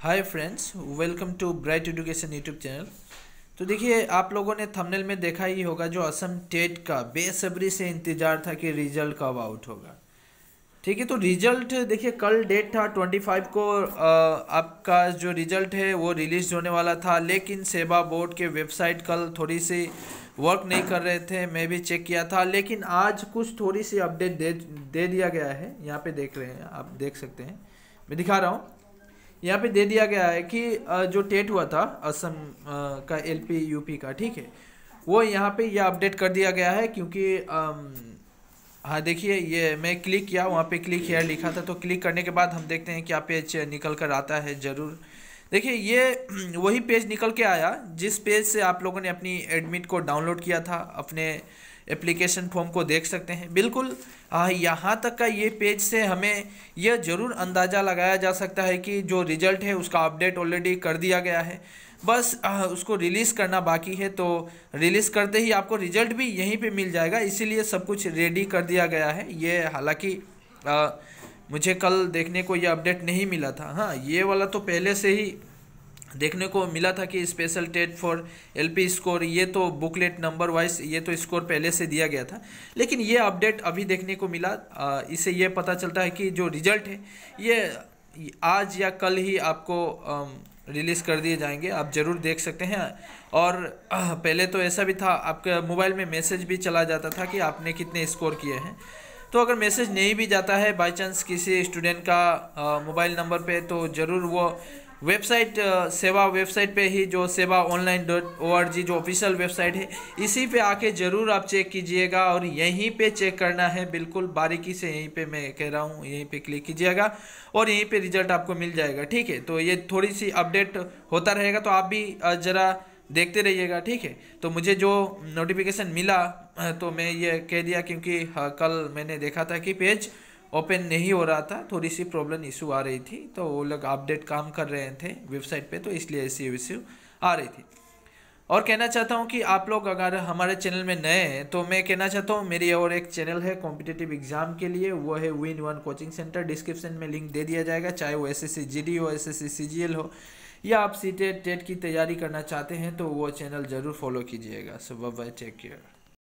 hi friends welcome to Bright Education YouTube channel तो देखिए आप लोगों ने थंबनेल में देखा ही होगा जो असम टेट का बेसब्री से इंतज़ार था कि रिजल्ट कब आउट होगा ठीक है तो रिजल्ट देखिए कल डेट था ट्वेंटी फाइव को आपका जो रिजल्ट है वो रिलीज होने वाला था लेकिन सेवा बोर्ड के वेबसाइट कल थोड़ी सी वर्क नहीं कर रहे थे मैं भी चेक किया था लेकिन आज कुछ थोड़ी सी अपडेट दे दे दिया गया है यहाँ पे देख रहे हैं आप देख सकते हैं मैं दिखा रहा हूँ यहाँ पे दे दिया गया है कि जो टेट हुआ था असम का एल पी यू पी का ठीक है वो यहाँ पे यह अपडेट कर दिया गया है क्योंकि हाँ देखिए ये मैं क्लिक किया वहाँ पे क्लिक हेयर लिखा था तो क्लिक करने के बाद हम देखते हैं क्या पेज निकल कर आता है ज़रूर देखिए ये वही पेज निकल के आया जिस पेज से आप लोगों ने अपनी एडमिट को डाउनलोड किया था अपने एप्लीकेशन फॉर्म को देख सकते हैं बिल्कुल यहाँ तक का ये पेज से हमें यह ज़रूर अंदाज़ा लगाया जा सकता है कि जो रिज़ल्ट है उसका अपडेट ऑलरेडी कर दिया गया है बस आ, उसको रिलीज़ करना बाकी है तो रिलीज़ करते ही आपको रिज़ल्ट भी यहीं पे मिल जाएगा इसीलिए सब कुछ रेडी कर दिया गया है ये हालांकि मुझे कल देखने को यह अपडेट नहीं मिला था हाँ ये वाला तो पहले से ही देखने को मिला था कि special TET for LP score ये तो बुकलेट नंबर वाइज ये तो स्कोर पहले से दिया गया था लेकिन ये अपडेट अभी देखने को मिला इससे ये पता चलता है कि जो रिजल्ट है ये आज या कल ही आपको रिलीज़ कर दिए जाएंगे आप ज़रूर देख सकते हैं और पहले तो ऐसा भी था आपके मोबाइल में मैसेज भी चला जाता था कि आपने कितने स्कोर किए हैं तो अगर मैसेज नहीं भी जाता है बाई चांस किसी स्टूडेंट का मोबाइल नंबर पे तो ज़रूर वो वेबसाइट सेवा वेबसाइट पे ही जो Seva online dot O R G जो ऑफिशियल वेबसाइट है इसी पे आके ज़रूर आप चेक कीजिएगा और यहीं पे चेक करना है बिल्कुल बारीकी से यहीं पे मैं कह रहा हूँ यहीं पे क्लिक कीजिएगा और यहीं पे रिजल्ट आपको मिल जाएगा ठीक है तो ये थोड़ी सी अपडेट होता रहेगा तो आप भी ज़रा देखते रहिएगा ठीक है तो मुझे जो नोटिफिकेशन मिला तो मैं ये कह दिया क्योंकि हाँ, कल मैंने देखा था कि पेज ओपन नहीं हो रहा था थोड़ी सी प्रॉब्लम इशू आ रही थी तो वो लोग अपडेट काम कर रहे थे वेबसाइट पे तो इसलिए ऐसी इश्यू आ रही थी और कहना चाहता हूँ कि आप लोग अगर हमारे चैनल में नए हैं तो मैं कहना चाहता हूँ मेरी और एक चैनल है कॉम्पिटेटिव एग्जाम के लिए वो है win one coaching centre description में लिंक दे दिया जाएगा चाहे वो एस एस हो एस एस हो या आप C TET e e e की तैयारी करना चाहते हैं तो वो चैनल ज़रूर फॉलो कीजिएगा सो बाय टेक केयर